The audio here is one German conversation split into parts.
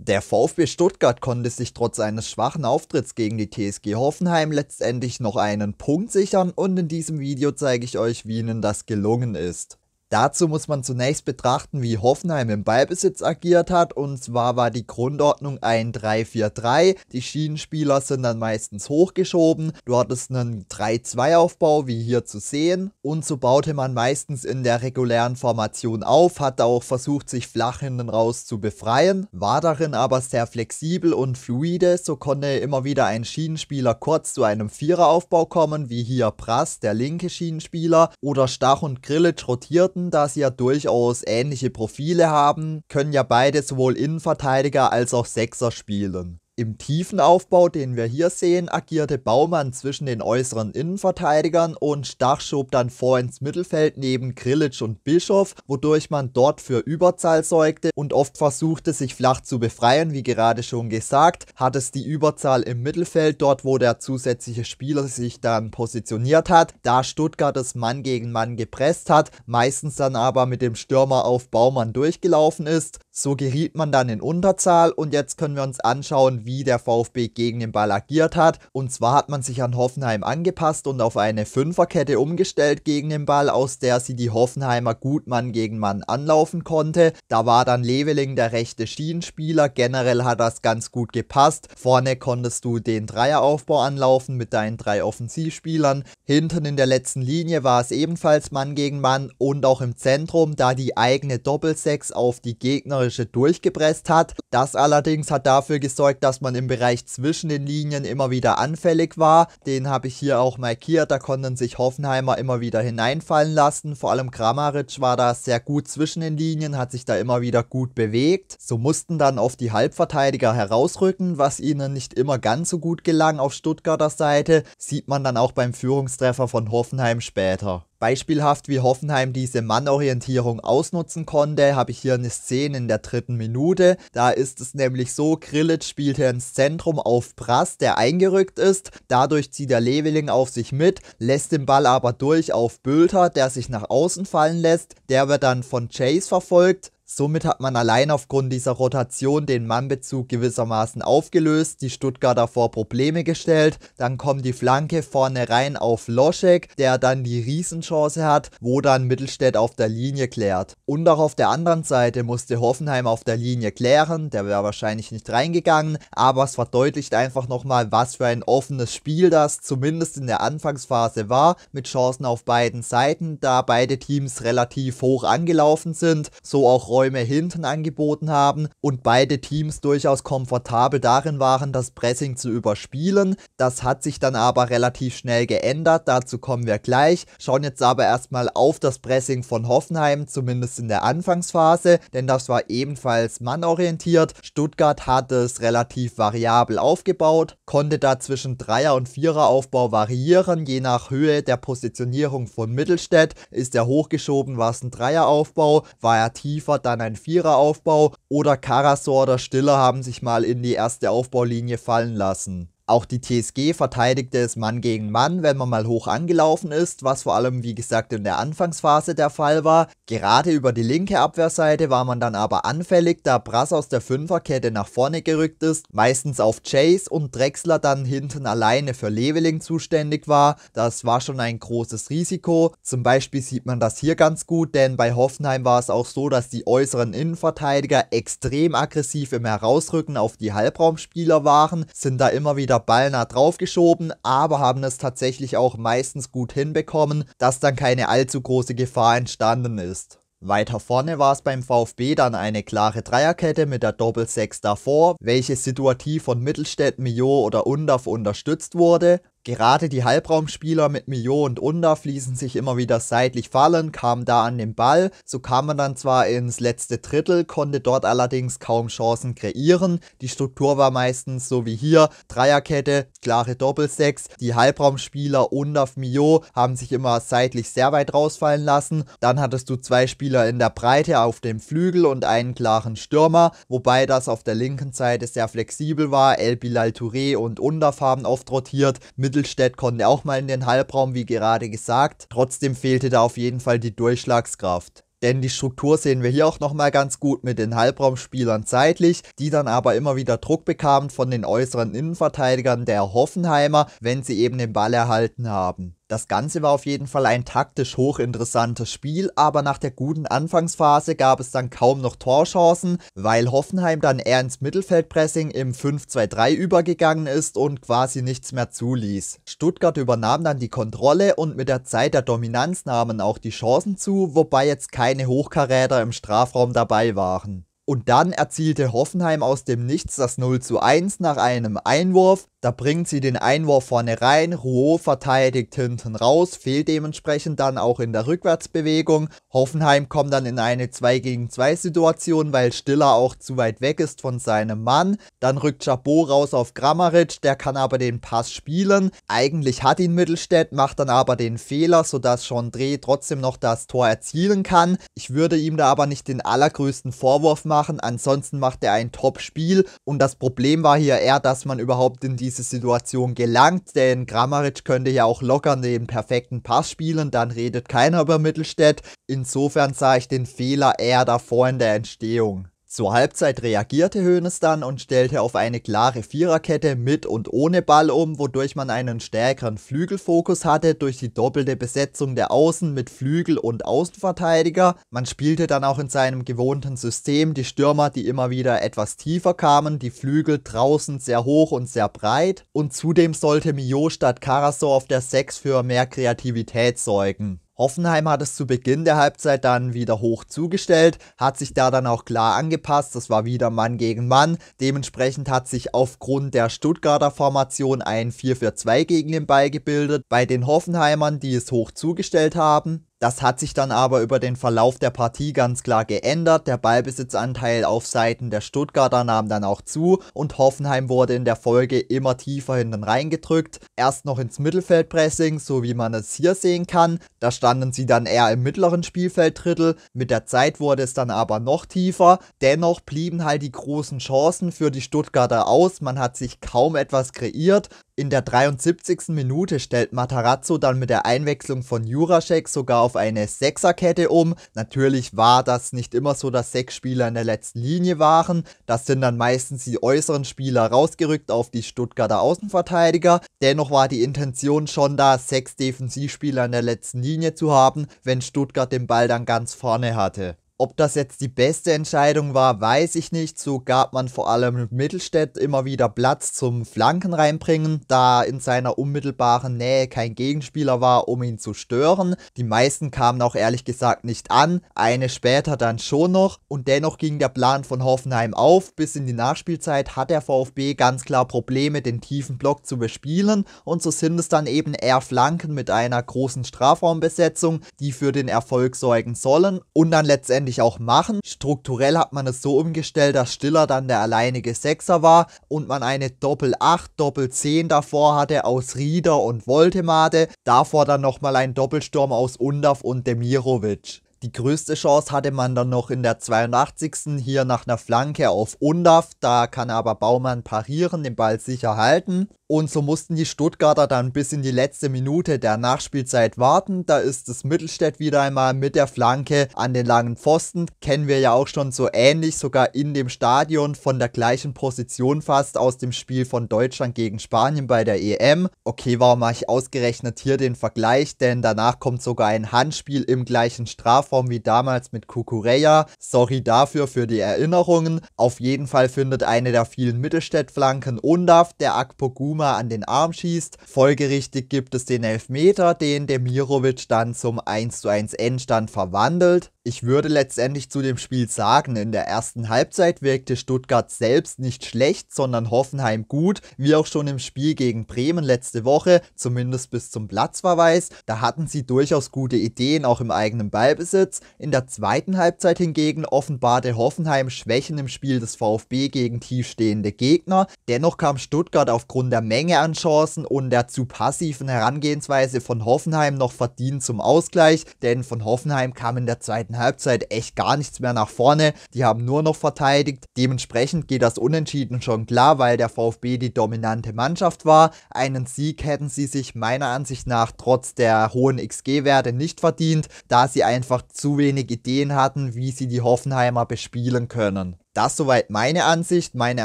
Der VfB Stuttgart konnte sich trotz eines schwachen Auftritts gegen die TSG Hoffenheim letztendlich noch einen Punkt sichern und in diesem Video zeige ich euch, wie ihnen das gelungen ist. Dazu muss man zunächst betrachten, wie Hoffenheim im Ballbesitz agiert hat. Und zwar war die Grundordnung ein 3-4-3. Die Schienenspieler sind dann meistens hochgeschoben. Du hattest einen 3-2-Aufbau, wie hier zu sehen. Und so baute man meistens in der regulären Formation auf, hatte auch versucht, sich flach hinten raus zu befreien, war darin aber sehr flexibel und fluide. So konnte immer wieder ein Schienenspieler kurz zu einem Viereraufbau kommen, wie hier Prass, der linke Schienenspieler, oder Stach und Grillitsch rotierten Mannschaften, da sie ja durchaus ähnliche Profile haben, können ja beide sowohl Innenverteidiger als auch Sechser spielen. Im tiefen Aufbau, den wir hier sehen, agierte Baumann zwischen den äußeren Innenverteidigern und Stach schob dann vor ins Mittelfeld neben Grillitsch und Bischof, wodurch man dort für Überzahl sorgte und oft versuchte, sich flach zu befreien, wie gerade schon gesagt, hat es die Überzahl im Mittelfeld, dort wo der zusätzliche Spieler sich dann positioniert hat, da Stuttgart es Mann gegen Mann gepresst hat, meistens dann aber mit dem Stürmer auf Baumann durchgelaufen ist so geriet man dann in Unterzahl und jetzt können wir uns anschauen, wie der VfB gegen den Ball agiert hat. Und zwar hat man sich an Hoffenheim angepasst und auf eine Fünferkette umgestellt gegen den Ball, aus der sie die Hoffenheimer gut Mann gegen Mann anlaufen konnte. Da war dann Leveling der rechte Schienenspieler. Generell hat das ganz gut gepasst. Vorne konntest du den Dreieraufbau anlaufen mit deinen drei Offensivspielern. Hinten in der letzten Linie war es ebenfalls Mann gegen Mann und auch im Zentrum, da die eigene Doppelsechs auf die Gegner gegnerische durchgepresst hat. Das allerdings hat dafür gesorgt, dass man im Bereich zwischen den Linien immer wieder anfällig war. Den habe ich hier auch markiert, da konnten sich Hoffenheimer immer wieder hineinfallen lassen. Vor allem Kramaric war da sehr gut zwischen den Linien, hat sich da immer wieder gut bewegt. So mussten dann oft die Halbverteidiger herausrücken, was ihnen nicht immer ganz so gut gelang auf Stuttgarter Seite. Sieht man dann auch beim Führungstreffer von Hoffenheim später. Beispielhaft, wie Hoffenheim diese Mannorientierung ausnutzen konnte, habe ich hier eine Szene in der dritten Minute. Da ist es nämlich so, Grillic spielt hier ins Zentrum auf Brass, der eingerückt ist. Dadurch zieht der Leveling auf sich mit, lässt den Ball aber durch auf Bülter, der sich nach außen fallen lässt. Der wird dann von Chase verfolgt. Somit hat man allein aufgrund dieser Rotation den Mannbezug gewissermaßen aufgelöst, die Stuttgarter vor Probleme gestellt, dann kommt die Flanke vorne rein auf Loschek, der dann die Riesenchance hat, wo dann Mittelstädt auf der Linie klärt. Und auch auf der anderen Seite musste Hoffenheim auf der Linie klären, der wäre wahrscheinlich nicht reingegangen, aber es verdeutlicht einfach nochmal, was für ein offenes Spiel das zumindest in der Anfangsphase war, mit Chancen auf beiden Seiten, da beide Teams relativ hoch angelaufen sind, so auch Räume hinten angeboten haben und beide Teams durchaus komfortabel darin waren, das Pressing zu überspielen. Das hat sich dann aber relativ schnell geändert, dazu kommen wir gleich. Schauen jetzt aber erstmal auf das Pressing von Hoffenheim, zumindest in der Anfangsphase, denn das war ebenfalls mannorientiert. Stuttgart hatte es relativ variabel aufgebaut, konnte da zwischen Dreier- und Viereraufbau variieren, je nach Höhe der Positionierung von Mittelstädt. Ist er hochgeschoben, war es ein Dreieraufbau, war er tiefer, dann ein Viereraufbau oder Karasor oder Stiller haben sich mal in die erste Aufbaulinie fallen lassen. Auch die TSG verteidigte es Mann gegen Mann, wenn man mal hoch angelaufen ist, was vor allem wie gesagt in der Anfangsphase der Fall war. Gerade über die linke Abwehrseite war man dann aber anfällig, da Brass aus der Fünferkette nach vorne gerückt ist, meistens auf Chase und Drexler dann hinten alleine für Leveling zuständig war. Das war schon ein großes Risiko. Zum Beispiel sieht man das hier ganz gut, denn bei Hoffenheim war es auch so, dass die äußeren Innenverteidiger extrem aggressiv im Herausrücken auf die Halbraumspieler waren, sind da immer wieder Ball nah draufgeschoben, aber haben es tatsächlich auch meistens gut hinbekommen, dass dann keine allzu große Gefahr entstanden ist. Weiter vorne war es beim VfB dann eine klare Dreierkette mit der doppel Doppelsechs davor, welche situativ von Mittelstädt, Mio oder Undav unterstützt wurde. Gerade die Halbraumspieler mit Mio und Unda fließen sich immer wieder seitlich fallen, kamen da an den Ball. So kam man dann zwar ins letzte Drittel, konnte dort allerdings kaum Chancen kreieren. Die Struktur war meistens so wie hier: Dreierkette, klare Doppelsechs. Die Halbraumspieler Unda, Mio haben sich immer seitlich sehr weit rausfallen lassen. Dann hattest du zwei Spieler in der Breite auf dem Flügel und einen klaren Stürmer, wobei das auf der linken Seite sehr flexibel war. El Bilal Touré und Undaf haben oft rotiert. Mittel Mittelstädt konnte auch mal in den Halbraum, wie gerade gesagt. Trotzdem fehlte da auf jeden Fall die Durchschlagskraft. Denn die Struktur sehen wir hier auch nochmal ganz gut mit den Halbraumspielern seitlich, die dann aber immer wieder Druck bekamen von den äußeren Innenverteidigern der Hoffenheimer, wenn sie eben den Ball erhalten haben. Das Ganze war auf jeden Fall ein taktisch hochinteressantes Spiel, aber nach der guten Anfangsphase gab es dann kaum noch Torchancen, weil Hoffenheim dann eher ins Mittelfeldpressing im 5-2-3 übergegangen ist und quasi nichts mehr zuließ. Stuttgart übernahm dann die Kontrolle und mit der Zeit der Dominanz nahmen auch die Chancen zu, wobei jetzt keine Hochkaräter im Strafraum dabei waren. Und dann erzielte Hoffenheim aus dem Nichts das 0 zu 1 nach einem Einwurf, da bringt sie den Einwurf vorne rein, Rouault verteidigt hinten raus, fehlt dementsprechend dann auch in der Rückwärtsbewegung. Hoffenheim kommt dann in eine 2 gegen 2 Situation, weil Stiller auch zu weit weg ist von seinem Mann. Dann rückt Chabot raus auf Grammaric, der kann aber den Pass spielen. Eigentlich hat ihn Mittelstädt, macht dann aber den Fehler, sodass Chandré trotzdem noch das Tor erzielen kann. Ich würde ihm da aber nicht den allergrößten Vorwurf machen, ansonsten macht er ein Top-Spiel und das Problem war hier eher, dass man überhaupt in die diese Situation gelangt, denn Grammaric könnte ja auch locker den perfekten Pass spielen, dann redet keiner über Mittelstädt. Insofern sah ich den Fehler eher davor in der Entstehung. Zur Halbzeit reagierte Hoeneß dann und stellte auf eine klare Viererkette mit und ohne Ball um, wodurch man einen stärkeren Flügelfokus hatte durch die doppelte Besetzung der Außen mit Flügel und Außenverteidiger. Man spielte dann auch in seinem gewohnten System die Stürmer, die immer wieder etwas tiefer kamen, die Flügel draußen sehr hoch und sehr breit und zudem sollte Mio statt Karasor auf der 6 für mehr Kreativität sorgen. Hoffenheim hat es zu Beginn der Halbzeit dann wieder hoch zugestellt, hat sich da dann auch klar angepasst, das war wieder Mann gegen Mann. Dementsprechend hat sich aufgrund der Stuttgarter Formation ein 4 4 2 gegen den Ball gebildet. Bei den Hoffenheimern, die es hoch zugestellt haben, das hat sich dann aber über den Verlauf der Partie ganz klar geändert. Der Ballbesitzanteil auf Seiten der Stuttgarter nahm dann auch zu und Hoffenheim wurde in der Folge immer tiefer hinten reingedrückt. Erst noch ins Mittelfeldpressing, so wie man es hier sehen kann. Da standen sie dann eher im mittleren Spielfelddrittel. Mit der Zeit wurde es dann aber noch tiefer. Dennoch blieben halt die großen Chancen für die Stuttgarter aus. Man hat sich kaum etwas kreiert. In der 73. Minute stellt Matarazzo dann mit der Einwechslung von Juracek sogar auf eine Sechserkette um. Natürlich war das nicht immer so, dass sechs Spieler in der letzten Linie waren. Das sind dann meistens die äußeren Spieler rausgerückt auf die Stuttgarter Außenverteidiger. Dennoch war die Intention schon da, sechs Defensivspieler in der letzten Linie zu haben, wenn Stuttgart den Ball dann ganz vorne hatte. Ob das jetzt die beste Entscheidung war, weiß ich nicht. So gab man vor allem Mittelstädt immer wieder Platz zum Flanken reinbringen, da in seiner unmittelbaren Nähe kein Gegenspieler war, um ihn zu stören. Die meisten kamen auch ehrlich gesagt nicht an, eine später dann schon noch. Und dennoch ging der Plan von Hoffenheim auf. Bis in die Nachspielzeit hat der VfB ganz klar Probleme, den tiefen Block zu bespielen. Und so sind es dann eben eher Flanken mit einer großen Strafraumbesetzung, die für den Erfolg sorgen sollen. Und dann letztendlich ich auch machen. Strukturell hat man es so umgestellt, dass Stiller dann der alleinige Sechser war und man eine Doppel-8, Doppel-10 davor hatte aus Rieder und Voltemade. Davor dann nochmal ein Doppelsturm aus Undav und Demirovic. Die größte Chance hatte man dann noch in der 82. hier nach einer Flanke auf Undaf. Da kann aber Baumann parieren, den Ball sicher halten. Und so mussten die Stuttgarter dann bis in die letzte Minute der Nachspielzeit warten. Da ist es Mittelstädt wieder einmal mit der Flanke an den langen Pfosten. Kennen wir ja auch schon so ähnlich, sogar in dem Stadion von der gleichen Position fast aus dem Spiel von Deutschland gegen Spanien bei der EM. Okay, warum mache ich ausgerechnet hier den Vergleich? Denn danach kommt sogar ein Handspiel im gleichen Strafraum. Form wie damals mit Kukureya. Sorry dafür für die Erinnerungen. Auf jeden Fall findet eine der vielen Mittelstädtflanken flanken Undav, der Akpoguma an den Arm schießt. Folgerichtig gibt es den Elfmeter, den Demirovic dann zum 1:1 Endstand verwandelt. Ich würde letztendlich zu dem Spiel sagen, in der ersten Halbzeit wirkte Stuttgart selbst nicht schlecht, sondern Hoffenheim gut, wie auch schon im Spiel gegen Bremen letzte Woche, zumindest bis zum Platzverweis. Da hatten sie durchaus gute Ideen auch im eigenen Ballbesitz Ballbesitz, in der zweiten Halbzeit hingegen offenbarte Hoffenheim Schwächen im Spiel des VfB gegen tiefstehende Gegner. Dennoch kam Stuttgart aufgrund der Menge an Chancen und der zu passiven Herangehensweise von Hoffenheim noch verdient zum Ausgleich, denn von Hoffenheim kam in der zweiten Halbzeit echt gar nichts mehr nach vorne. Die haben nur noch verteidigt. Dementsprechend geht das Unentschieden schon klar, weil der VfB die dominante Mannschaft war. Einen Sieg hätten sie sich meiner Ansicht nach trotz der hohen XG-Werte nicht verdient, da sie einfach zu wenig Ideen hatten, wie sie die Hoffenheimer bespielen können. Das soweit meine Ansicht, meine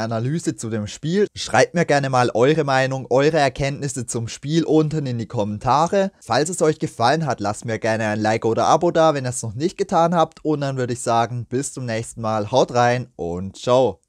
Analyse zu dem Spiel. Schreibt mir gerne mal eure Meinung, eure Erkenntnisse zum Spiel unten in die Kommentare. Falls es euch gefallen hat, lasst mir gerne ein Like oder Abo da, wenn ihr es noch nicht getan habt. Und dann würde ich sagen, bis zum nächsten Mal, haut rein und ciao.